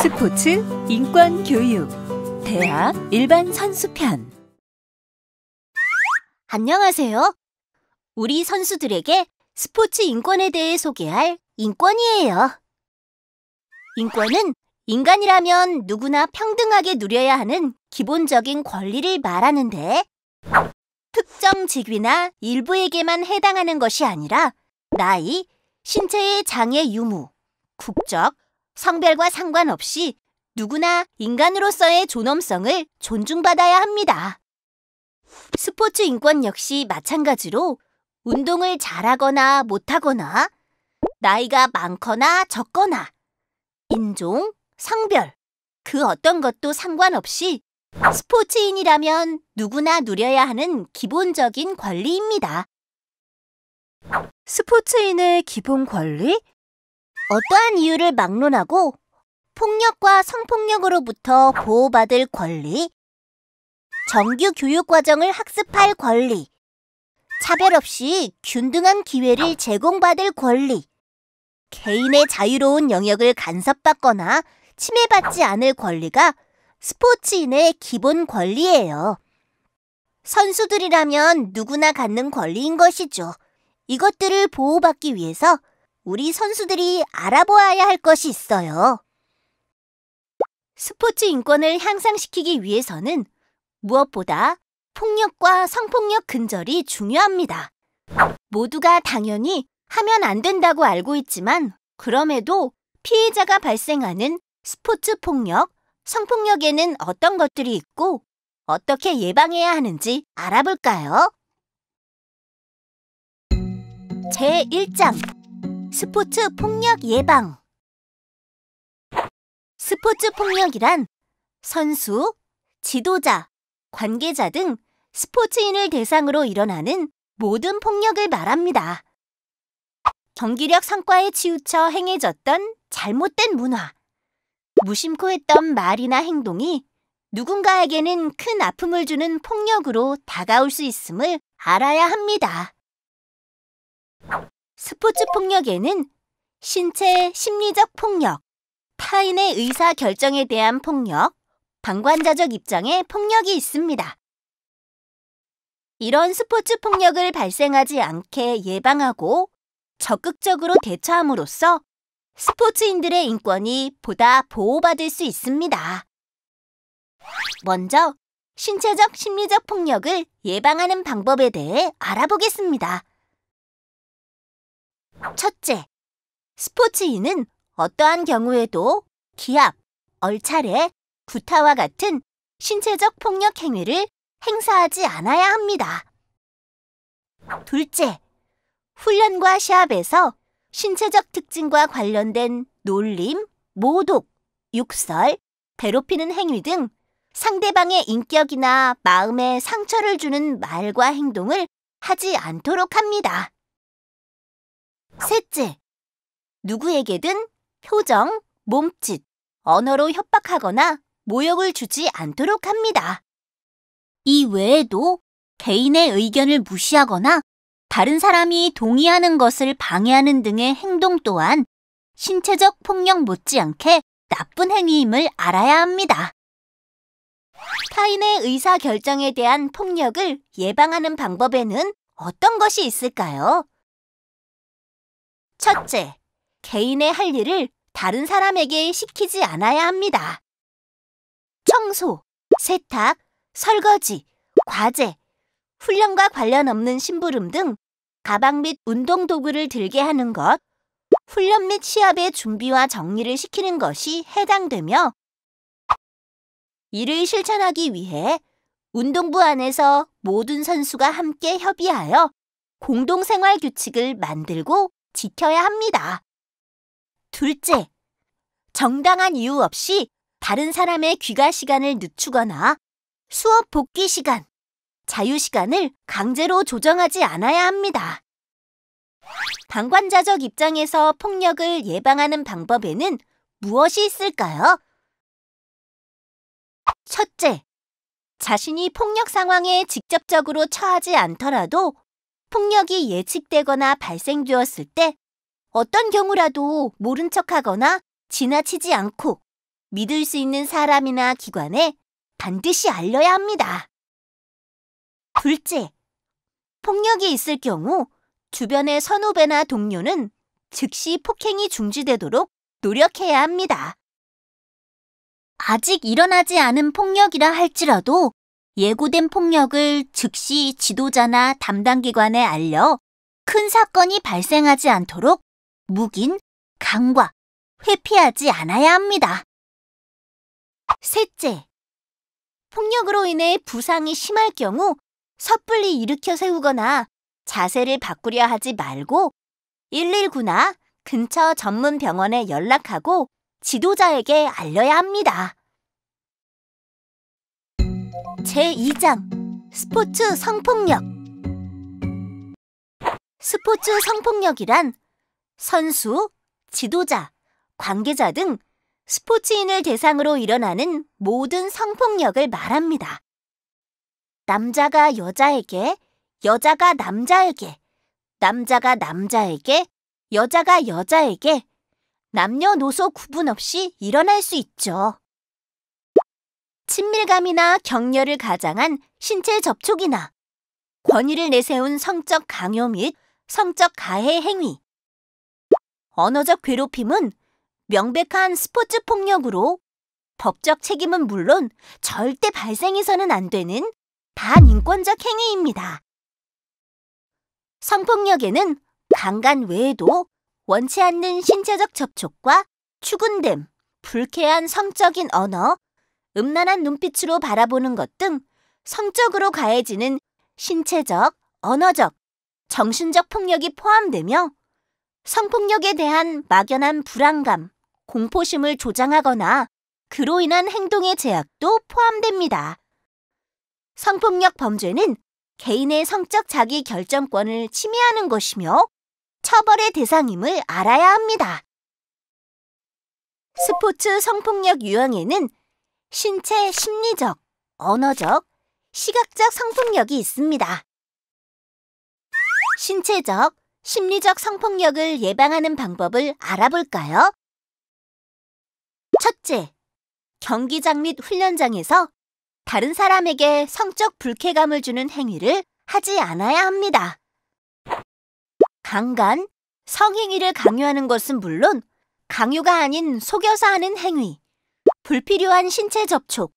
스포츠, 인권 교육, 대학 일반 선수편. 안녕하세요. 우리 선수들에게 스포츠 인권에 대해 소개할 인권이에요. 인권은 인간이라면 누구나 평등하게 누려야 하는 기본적인 권리를 말하는데 특정 직위나 일부에게만 해당하는 것이 아니라 나이, 신체의 장애 유무, 국적, 성별과 상관없이 누구나 인간으로서의 존엄성을 존중받아야 합니다. 스포츠 인권 역시 마찬가지로 운동을 잘하거나 못하거나 나이가 많거나 적거나 인종, 성별, 그 어떤 것도 상관없이 스포츠인이라면 누구나 누려야 하는 기본적인 권리입니다. 스포츠인의 기본 권리? 어떠한 이유를 막론하고 폭력과 성폭력으로부터 보호받을 권리, 정규 교육 과정을 학습할 권리, 차별 없이 균등한 기회를 제공받을 권리, 개인의 자유로운 영역을 간섭받거나 침해받지 않을 권리가 스포츠인의 기본 권리예요. 선수들이라면 누구나 갖는 권리인 것이죠. 이것들을 보호받기 위해서 우리 선수들이 알아보아야 할 것이 있어요. 스포츠 인권을 향상시키기 위해서는 무엇보다 폭력과 성폭력 근절이 중요합니다. 모두가 당연히 하면 안 된다고 알고 있지만 그럼에도 피해자가 발생하는 스포츠 폭력, 성폭력에는 어떤 것들이 있고 어떻게 예방해야 하는지 알아볼까요? 제1장 스포츠 폭력 예방 스포츠 폭력이란 선수, 지도자, 관계자 등 스포츠인을 대상으로 일어나는 모든 폭력을 말합니다. 경기력 성과에 치우쳐 행해졌던 잘못된 문화, 무심코 했던 말이나 행동이 누군가에게는 큰 아픔을 주는 폭력으로 다가올 수 있음을 알아야 합니다. 스포츠 폭력에는 신체 의 심리적 폭력, 타인의 의사 결정에 대한 폭력, 방관자적 입장의 폭력이 있습니다. 이런 스포츠 폭력을 발생하지 않게 예방하고 적극적으로 대처함으로써 스포츠인들의 인권이 보다 보호받을 수 있습니다. 먼저 신체적 심리적 폭력을 예방하는 방법에 대해 알아보겠습니다. 첫째, 스포츠인은 어떠한 경우에도 기압 얼차례, 구타와 같은 신체적 폭력 행위를 행사하지 않아야 합니다. 둘째, 훈련과 시합에서 신체적 특징과 관련된 놀림, 모독, 육설, 괴롭히는 행위 등 상대방의 인격이나 마음에 상처를 주는 말과 행동을 하지 않도록 합니다. 셋째, 누구에게든 표정, 몸짓, 언어로 협박하거나 모욕을 주지 않도록 합니다. 이 외에도 개인의 의견을 무시하거나 다른 사람이 동의하는 것을 방해하는 등의 행동 또한 신체적 폭력 못지않게 나쁜 행위임을 알아야 합니다. 타인의 의사 결정에 대한 폭력을 예방하는 방법에는 어떤 것이 있을까요? 첫째, 개인의 할 일을 다른 사람에게 시키지 않아야 합니다. 청소, 세탁, 설거지, 과제, 훈련과 관련 없는 심부름 등 가방 및 운동 도구를 들게 하는 것, 훈련 및 시합의 준비와 정리를 시키는 것이 해당되며 이를 실천하기 위해 운동부 안에서 모든 선수가 함께 협의하여 공동생활 규칙을 만들고 지켜야 합니다. 둘째, 정당한 이유 없이 다른 사람의 귀가 시간을 늦추거나 수업 복귀 시간, 자유 시간을 강제로 조정하지 않아야 합니다. 방관자적 입장에서 폭력을 예방하는 방법에는 무엇이 있을까요? 첫째, 자신이 폭력 상황에 직접적으로 처하지 않더라도 폭력이 예측되거나 발생되었을 때 어떤 경우라도 모른 척하거나 지나치지 않고 믿을 수 있는 사람이나 기관에 반드시 알려야 합니다. 둘째, 폭력이 있을 경우 주변의 선후배나 동료는 즉시 폭행이 중지되도록 노력해야 합니다. 아직 일어나지 않은 폭력이라 할지라도 예고된 폭력을 즉시 지도자나 담당 기관에 알려 큰 사건이 발생하지 않도록 묵인, 강과, 회피하지 않아야 합니다. 셋째, 폭력으로 인해 부상이 심할 경우 섣불리 일으켜 세우거나 자세를 바꾸려 하지 말고 119나 근처 전문 병원에 연락하고 지도자에게 알려야 합니다. 제2장 스포츠 성폭력 스포츠 성폭력이란 선수, 지도자, 관계자 등 스포츠인을 대상으로 일어나는 모든 성폭력을 말합니다. 남자가 여자에게, 여자가 남자에게, 남자가 남자에게, 여자가 여자에게 남녀노소 구분 없이 일어날 수 있죠. 친밀감이나 격려를 가장한 신체 접촉이나 권위를 내세운 성적 강요 및 성적 가해 행위. 언어적 괴롭힘은 명백한 스포츠 폭력으로 법적 책임은 물론 절대 발생해서는 안 되는 반인권적 행위입니다. 성폭력에는 강간 외에도 원치 않는 신체적 접촉과 추근됨, 불쾌한 성적인 언어, 음란한 눈빛으로 바라보는 것 등 성적으로 가해지는 신체적, 언어적, 정신적 폭력이 포함되며 성폭력에 대한 막연한 불안감, 공포심을 조장하거나 그로 인한 행동의 제약도 포함됩니다. 성폭력 범죄는 개인의 성적 자기 결정권을 침해하는 것이며 처벌의 대상임을 알아야 합니다. 스포츠 성폭력 유형에는 신체 심리적, 언어적, 시각적 성폭력이 있습니다. 신체적, 심리적 성폭력을 예방하는 방법을 알아볼까요? 첫째, 경기장 및 훈련장에서 다른 사람에게 성적 불쾌감을 주는 행위를 하지 않아야 합니다. 강간, 성행위를 강요하는 것은 물론 강요가 아닌 속여서 하는 행위, 불필요한 신체 접촉,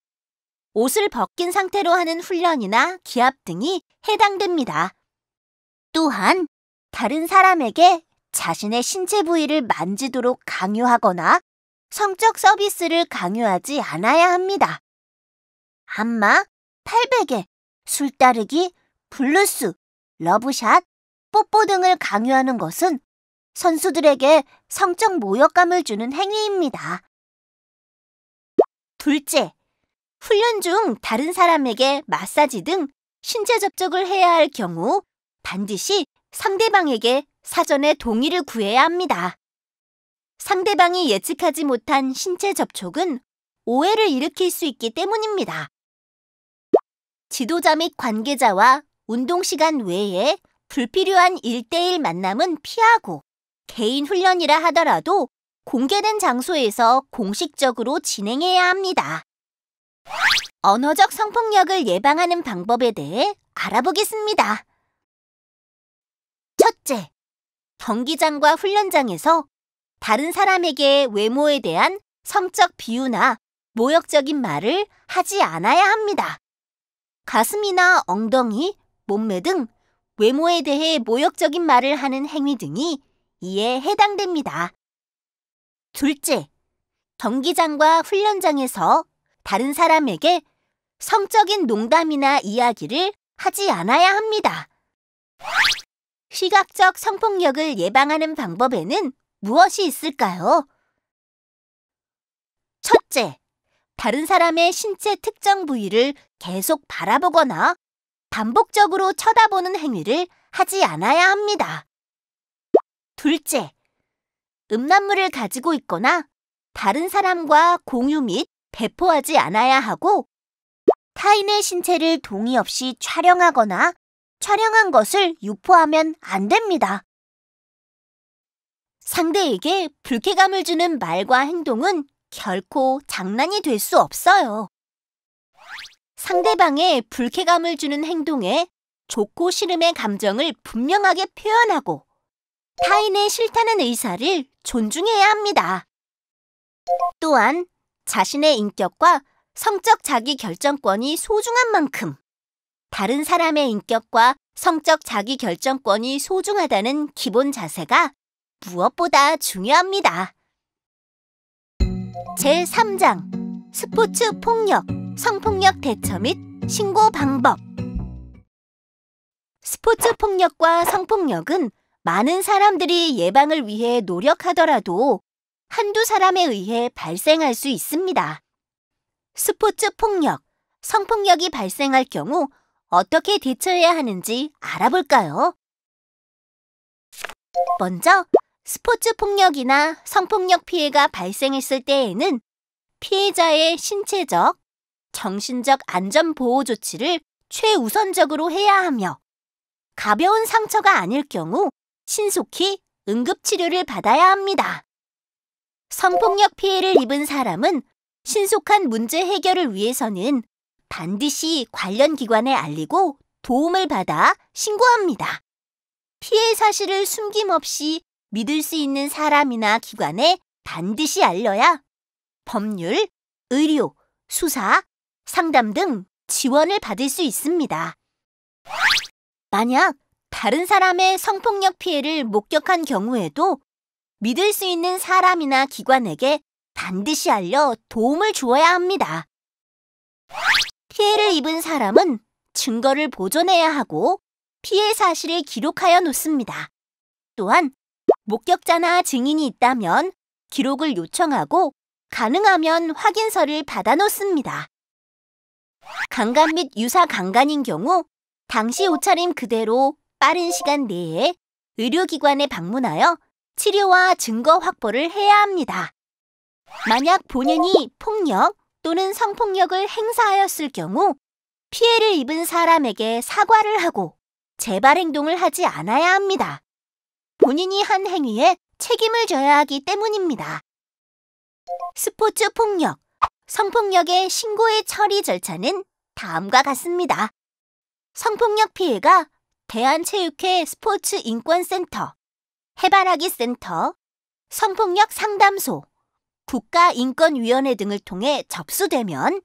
옷을 벗긴 상태로 하는 훈련이나 기압 등이 해당됩니다. 또한 다른 사람에게 자신의 신체 부위를 만지도록 강요하거나 성적 서비스를 강요하지 않아야 합니다. 안마, 팔베개, 술 따르기, 블루스, 러브샷, 뽀뽀 등을 강요하는 것은 선수들에게 성적 모욕감을 주는 행위입니다. 둘째, 훈련 중 다른 사람에게 마사지 등 신체 접촉을 해야 할 경우 반드시 상대방에게 사전에 동의를 구해야 합니다. 상대방이 예측하지 못한 신체 접촉은 오해를 일으킬 수 있기 때문입니다. 지도자 및 관계자와 운동 시간 외에 불필요한 일대일 만남은 피하고 개인 훈련이라 하더라도 공개된 장소에서 공식적으로 진행해야 합니다. 언어적 성폭력을 예방하는 방법에 대해 알아보겠습니다. 첫째, 경기장과 훈련장에서 다른 사람에게 외모에 대한 성적 비유나 모욕적인 말을 하지 않아야 합니다. 가슴이나 엉덩이, 몸매 등 외모에 대해 모욕적인 말을 하는 행위 등이 이에 해당됩니다. 둘째, 경기장과 훈련장에서 다른 사람에게 성적인 농담이나 이야기를 하지 않아야 합니다. 시각적 성폭력을 예방하는 방법에는 무엇이 있을까요? 첫째, 다른 사람의 신체 특정 부위를 계속 바라보거나 반복적으로 쳐다보는 행위를 하지 않아야 합니다. 둘째, 음란물을 가지고 있거나 다른 사람과 공유 및 배포하지 않아야 하고 타인의 신체를 동의 없이 촬영하거나 촬영한 것을 유포하면 안 됩니다. 상대에게 불쾌감을 주는 말과 행동은 결코 장난이 될 수 없어요. 상대방의 불쾌감을 주는 행동에 좋고 싫음의 감정을 분명하게 표현하고 타인의 싫다는 의사를 존중해야 합니다. 또한 자신의 인격과 성적 자기 결정권이 소중한 만큼 다른 사람의 인격과 성적 자기 결정권이 소중하다는 기본 자세가 무엇보다 중요합니다. 제3장 스포츠 폭력, 성폭력 대처 및 신고 방법 스포츠 폭력과 성폭력은 많은 사람들이 예방을 위해 노력하더라도 한두 사람에 의해 발생할 수 있습니다. 스포츠 폭력, 성폭력이 발생할 경우 어떻게 대처해야 하는지 알아볼까요? 먼저 스포츠 폭력이나 성폭력 피해가 발생했을 때에는 피해자의 신체적, 정신적 안전 보호 조치를 최우선적으로 해야 하며 가벼운 상처가 아닐 경우 신속히 응급치료를 받아야 합니다. 성폭력 피해를 입은 사람은 신속한 문제 해결을 위해서는 반드시 관련 기관에 알리고 도움을 받아 신고합니다. 피해 사실을 숨김없이 믿을 수 있는 사람이나 기관에 반드시 알려야 법률, 의료, 수사, 상담 등 지원을 받을 수 있습니다. 만약 다른 사람의 성폭력 피해를 목격한 경우에도 믿을 수 있는 사람이나 기관에게 반드시 알려 도움을 주어야 합니다. 피해를 입은 사람은 증거를 보존해야 하고 피해 사실을 기록하여 놓습니다. 또한 목격자나 증인이 있다면 기록을 요청하고 가능하면 확인서를 받아 놓습니다. 강간 및 유사 강간인 경우 당시 옷차림 그대로 빠른 시간 내에 의료기관에 방문하여 치료와 증거 확보를 해야 합니다. 만약 본인이 폭력 또는 성폭력을 행사하였을 경우 피해를 입은 사람에게 사과를 하고 재발 행동을 하지 않아야 합니다. 본인이 한 행위에 책임을 져야 하기 때문입니다. 스포츠 폭력, 성폭력의 신고의 처리 절차는 다음과 같습니다. 성폭력 피해가 대한체육회 스포츠인권센터, 해바라기 센터, 성폭력 상담소, 국가인권위원회 등을 통해 접수되면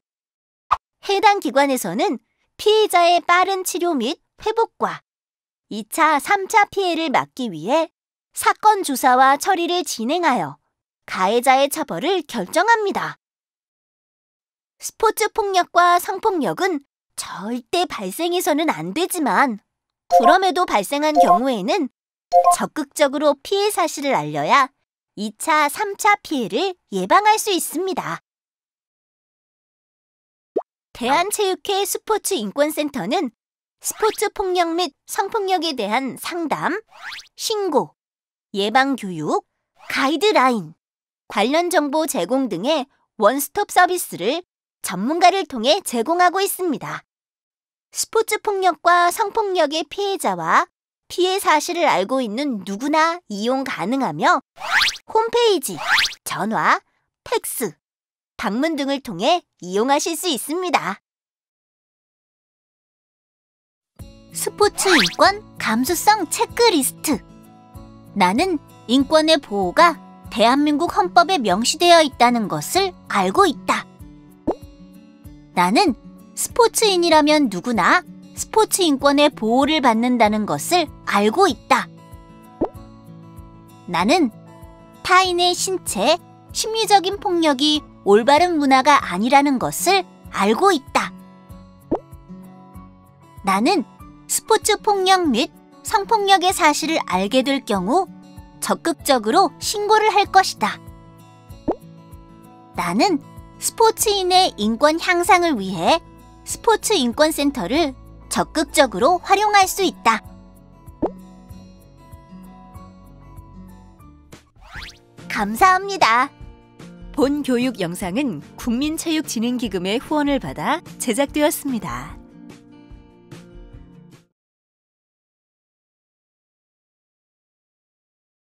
해당 기관에서는 피해자의 빠른 치료 및 회복과 2차, 3차 피해를 막기 위해 사건 조사와 처리를 진행하여 가해자의 처벌을 결정합니다. 스포츠 폭력과 성폭력은 절대 발생해서는 안 되지만 그럼에도 발생한 경우에는 적극적으로 피해 사실을 알려야 2차, 3차 피해를 예방할 수 있습니다. 대한체육회 스포츠 인권센터는 스포츠 폭력 및 성폭력에 대한 상담, 신고, 예방교육, 가이드라인, 관련 정보 제공 등의 원스톱 서비스를 전문가를 통해 제공하고 있습니다. 스포츠 폭력과 성폭력의 피해자와 피해 사실을 알고 있는 누구나 이용 가능하며 홈페이지, 전화, 팩스, 방문 등을 통해 이용하실 수 있습니다. 스포츠 인권 감수성 체크리스트 나는 인권의 보호가 대한민국 헌법에 명시되어 있다는 것을 알고 있다. 나는 스포츠인이라면 누구나 스포츠 인권의 보호를 받는다는 것을 알고 있다. 나는 타인의 신체, 심리적인 폭력이 올바른 문화가 아니라는 것을 알고 있다. 나는 스포츠 폭력 및 성폭력의 사실을 알게 될 경우 적극적으로 신고를 할 것이다. 나는 스포츠인의 인권 향상을 위해 스포츠 인권센터를 적극적으로 활용할 수 있다. 감사합니다. 본 교육 영상은 국민체육진흥기금의 후원을 받아 제작되었습니다.